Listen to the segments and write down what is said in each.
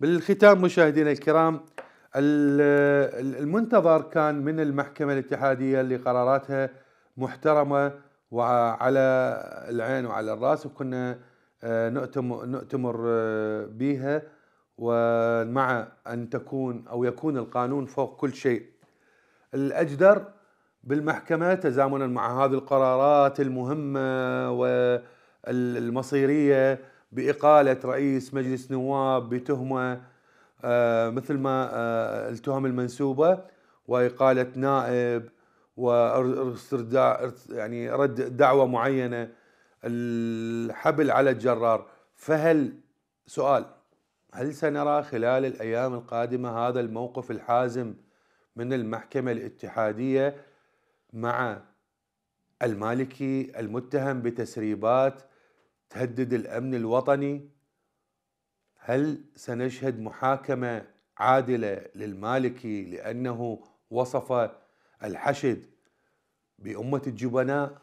بالختام مشاهدينا الكرام المنتظر كان من المحكمة الاتحادية اللي قراراتها محترمة وعلى العين وعلى الرأس وكنا آه، نؤتمر آه، بها ومع أن تكون أو يكون القانون فوق كل شيء الأجدر بالمحكمة تزامنا مع هذه القرارات المهمة والمصيرية باقاله رئيس مجلس نواب بتهمه آه، مثل ما آه، التهم المنسوبه واقاله نائب واسترداء يعني رد دعوه معينه الحبل على الجرار فهل سؤال هل سنرى خلال الايام القادمه هذا الموقف الحازم من المحكمه الاتحاديه مع المالكي المتهم بتسريبات تهدد الامن الوطني هل سنشهد محاكمه عادله للمالكي لانه وصف الحشد بامه الجبناء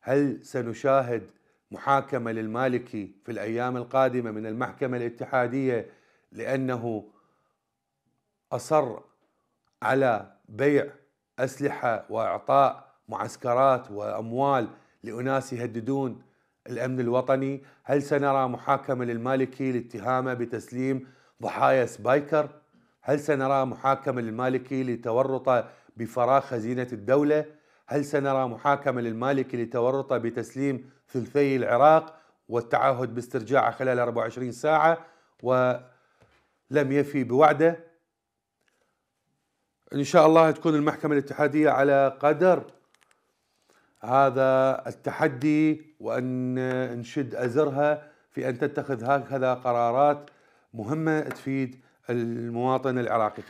هل سنشاهد محاكمه للمالكي في الايام القادمه من المحكمه الاتحاديه لانه اصر على بيع اسلحه واعطاء معسكرات واموال لاناس يهددون الأمن الوطني هل سنرى محاكمة للمالكي لاتهامه بتسليم ضحايا سبايكر هل سنرى محاكمة للمالكي لتورطه بفراغ خزينة الدولة هل سنرى محاكمة للمالكي لتورطه بتسليم ثلثي العراق والتعهد باسترجاعه خلال 24 ساعة ولم يفي بوعده إن شاء الله تكون المحكمة الاتحادية على قدر هذا التحدي وأن نشد أزرها في أن تتخذ هكذا قرارات مهمة تفيد المواطن العراقي